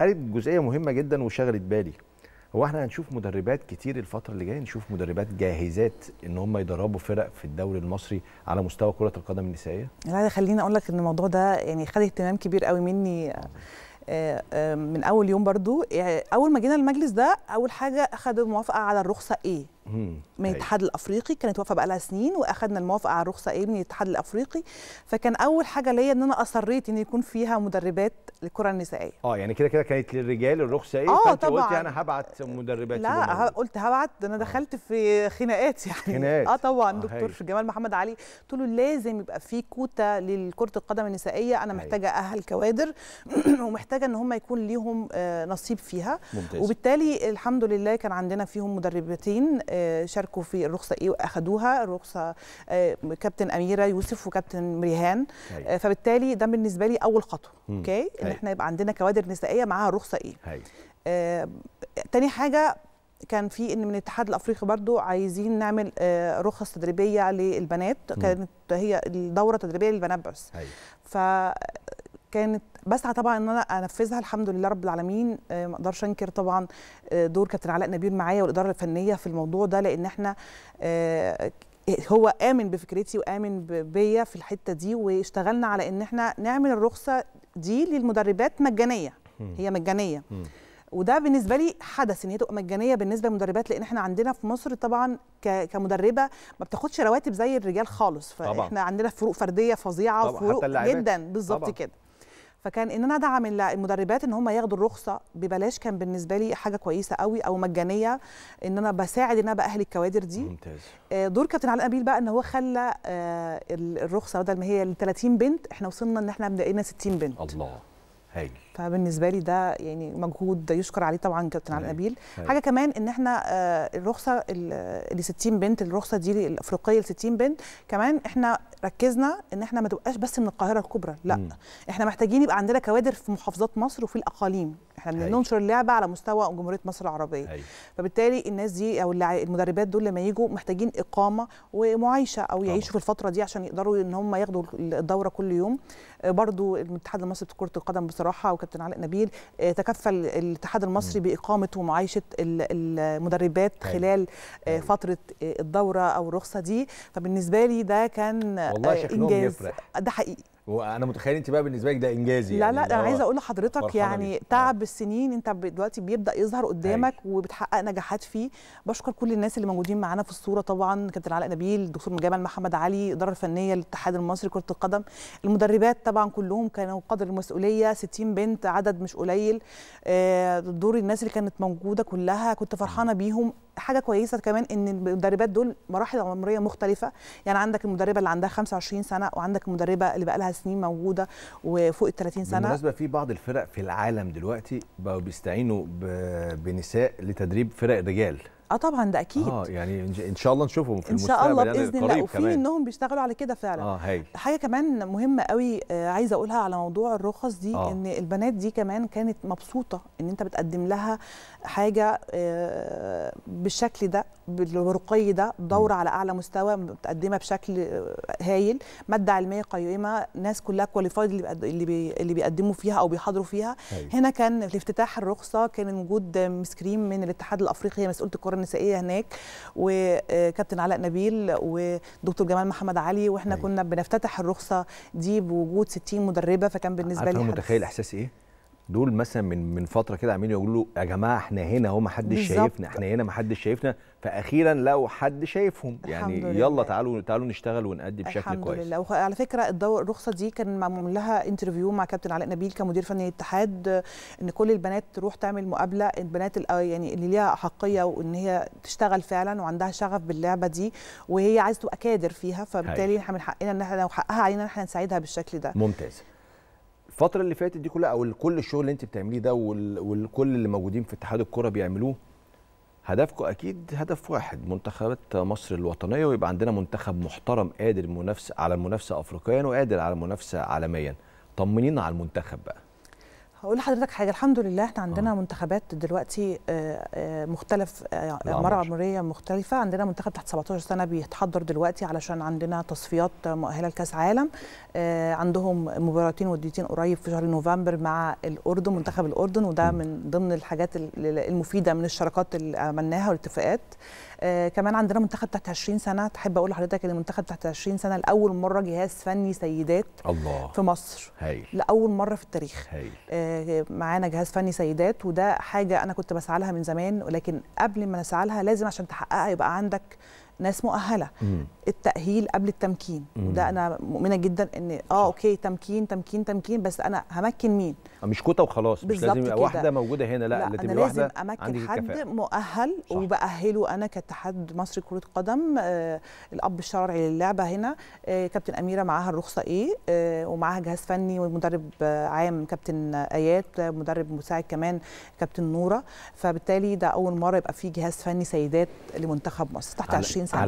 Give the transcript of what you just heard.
قالت جزئيه مهمه جدا وشغلت بالي هو احنا هنشوف مدربات كتير الفتره اللي جايه نشوف مدربات جاهزات ان هم يدربوا فرق في الدوري المصري على مستوى كره القدم النسائيه لا خليني اقول لك ان الموضوع ده يعني خد اهتمام كبير قوي مني آه، آه، آه، من اول يوم برضو يعني اول ما جينا المجلس ده اول حاجه اخذوا موافقه على الرخصه ايه من أيوة. الاتحاد الافريقي كانت واقفه بقى لها سنين واخدنا الموافقه على الرخصه ايه من الاتحاد الافريقي فكان اول حاجه ليا ان انا اصريت ان يكون فيها مدربات للكره النسائيه اه يعني كده كده كانت للرجال الرخصه ايه آه، فانت طبعا. قلت انا هبعت مدربات لا قلت هبعت انا آه. دخلت في خناقات يعني خناقات. اه طبعا آه دكتور هي. جمال محمد علي قلت له لازم يبقى في كوتا لكره القدم النسائيه انا محتاجه اهل كوادر ومحتاجه ان هم يكون ليهم آه، نصيب فيها ممتاز. وبالتالي الحمد لله كان عندنا فيهم مدربتين آه، شاركوا في الرخصه ايه واخدوها الرخصه آه، كابتن اميره يوسف وكابتن مريهان آه، فبالتالي ده بالنسبه لي اول خطوه اوكي ان احنا يبقى عندنا كوادر نسائيه معاها رخصه ايه آه، تاني حاجه كان في ان من الاتحاد الافريقي برضو عايزين نعمل رخص تدريبيه للبنات كانت هي الدوره التدريبيه للبنات بس ف كانت بسعى طبعا ان انا انفذها الحمد لله رب العالمين آه، ما اقدرش انكر طبعا آه، دور كابتن علاء نبيل معايا والاداره الفنيه في الموضوع ده لان احنا آه، هو امن بفكرتي وامن بيا في الحته دي واشتغلنا على ان احنا نعمل الرخصه دي للمدربات مجانيه هي مجانيه وده بالنسبه لي حدث ان هي تبقى مجانيه بالنسبه للمدربات لان احنا عندنا في مصر طبعا كمدربه ما بتاخدش رواتب زي الرجال خالص فاحنا عندنا فروق فرديه فظيعه وفروق جدا بالظبط كده فكان ان انا ادعم المدربات ان هم ياخدوا الرخصه ببلاش كان بالنسبه لي حاجه كويسه قوي او مجانيه ان انا بساعد ان انا باهل الكوادر دي ممتاز آه، دور كابتن علاء نبيل بقى ان هو خلى آه، الرخصه بدل ما هي ل 30 بنت احنا وصلنا ان احنا بقينا 60 بنت الله هايل فبالنسبه لي ده يعني مجهود يشكر عليه طبعا كابتن علي نبيل حاجه كمان ان احنا آه، الرخصه ال 60 بنت الرخصه دي الافريقيه ل 60 بنت كمان احنا ركزنا ان احنا ما تبقاش بس من القاهره الكبرى لا م. احنا محتاجين يبقى عندنا كوادر في محافظات مصر وفي الاقاليم احنا بننشر اللعبه على مستوى جمهوريه مصر العربيه هاي. فبالتالي الناس دي او المدربات دول لما يجوا محتاجين اقامه ومعايشه او يعيشوا في الفتره دي عشان يقدروا ان هم ياخدوا الدوره كل يوم آه، برضو الاتحاد المصري لكره القدم بصراحه صراحه وكابتن علاء نبيل آه، تكفل الاتحاد المصري باقامه ومعايشه المدربات خلال آه، فتره آه، الدوره او الرخصه دي فبالنسبه لي ده كان والله شكلهم انجاز ده حقيقي وانا متخيل انت بقى بالنسبه لك ده انجازي لا يعني لا انا عايزه اقول لحضرتك يعني تعب آه. السنين انت دلوقتي بيبدا يظهر قدامك أي. أيوة. وبتحقق نجاحات فيه بشكر كل الناس اللي موجودين معانا في الصوره طبعا كابتن علاء نبيل الدكتور مجامل محمد علي الاداره الفنيه للاتحاد المصري لكره القدم المدربات طبعا كلهم كانوا قدر المسؤوليه 60 بنت عدد مش قليل آه، دور الناس اللي كانت موجوده كلها كنت فرحانه بيهم حاجه كويسه كمان ان المدربات دول مراحل عمريه مختلفه يعني عندك المدربه اللي عندها 25 سنه وعندك المدربه اللي بقى لها سنين موجوده وفوق ال 30 سنه بالمناسبه في بعض الفرق في العالم دلوقتي بقوا بيستعينوا بنساء لتدريب فرق رجال اه طبعا ده اكيد اه يعني ان شاء الله نشوفهم في المستقبل ان شاء الله يعني، باذن الله وفي انهم بيشتغلوا على كده فعلا اه هي. حاجه كمان مهمه قوي آه، عايزه اقولها على موضوع الرخص دي آه. ان البنات دي كمان كانت مبسوطه ان انت بتقدم لها حاجه آه، بالشكل ده بالرقي ده دوره على اعلى مستوى متقدمه بشكل آه، هايل ماده علميه قيمه ناس كلها كواليفايد اللي اللي بيقدموا فيها او بيحاضروا فيها هي. هنا كان في افتتاح الرخصه كان وجود مسكريم من الاتحاد الافريقي هي مسؤوله الكره النسائيه هناك وكابتن علاء نبيل ودكتور جمال محمد علي واحنا أيه. كنا بنفتتح الرخصه دي بوجود 60 مدربه فكان بالنسبه لي متخيل احساس ايه؟ دول مثلا من من فتره كده عاملين يقولوا يا جماعه احنا هنا اهو ما حدش شايفنا احنا هنا ما حدش شايفنا فاخيرا لقوا حد شايفهم يعني لله. يلا تعالوا تعالوا نشتغل ونأدي بشكل الحمد كويس الحمد لله وعلى فكره الدور الرخصه دي كان معمول لها انترفيو مع كابتن علاء نبيل كمدير فني للاتحاد ان كل البنات تروح تعمل مقابله البنات آه، يعني اللي ليها احقيه وان هي تشتغل فعلا وعندها شغف باللعبه دي وهي عايزه تبقى كادر فيها فبالتالي احنا من حقنا ان احنا وحقها علينا ان احنا نساعدها بالشكل ده ممتاز الفتره اللي فاتت دي كلها او كل الشغل اللي انت بتعمليه ده والكل اللي موجودين في اتحاد الكره بيعملوه هدفكم اكيد هدف واحد منتخبات مصر الوطنيه ويبقى عندنا منتخب محترم قادر منافس على المنافسه افريقيا وقادر على المنافسه عالميا طمنينا على المنتخب بقى هقول لحضرتك حاجه الحمد لله احنا عندنا آه. منتخبات دلوقتي آه، آه، مختلف اعمار آه، عمريه مختلفه عندنا منتخب تحت 17 سنه بيتحضر دلوقتي علشان عندنا تصفيات مؤهله لكاس عالم عندهم مباراتين وديتين قريب في شهر نوفمبر مع الاردن منتخب الاردن وده من ضمن الحاجات المفيده من الشراكات اللي عملناها والاتفاقات آه، كمان عندنا منتخب تحت 20 سنه تحب اقول لحضرتك ان المنتخب تحت 20 سنه لاول مره جهاز فني سيدات الله في مصر هايل لاول مره في التاريخ هايل آه، معانا جهاز فني سيدات وده حاجه انا كنت بسعى لها من زمان ولكن قبل ما نسعى لها لازم عشان تحققها يبقى عندك ناس مؤهله مم. التاهيل قبل التمكين مم. وده انا مؤمنه جدا ان اه اوكي تمكين تمكين تمكين بس انا همكن مين آه، مش كوتا وخلاص مش لازم يبقى واحده موجوده هنا لا, لا اللي انا لازم امكن حد الكفاءة. مؤهل صح. وباهله انا كاتحاد مصري كره قدم آه الاب الشرعي للعبه هنا آه كابتن اميره معاها الرخصه ايه آه ومعاها جهاز فني ومدرب آه عام كابتن ايات مدرب مساعد كمان كابتن نوره فبالتالي ده اول مره يبقى في جهاز فني سيدات لمنتخب مصر تحت 20 comienza. A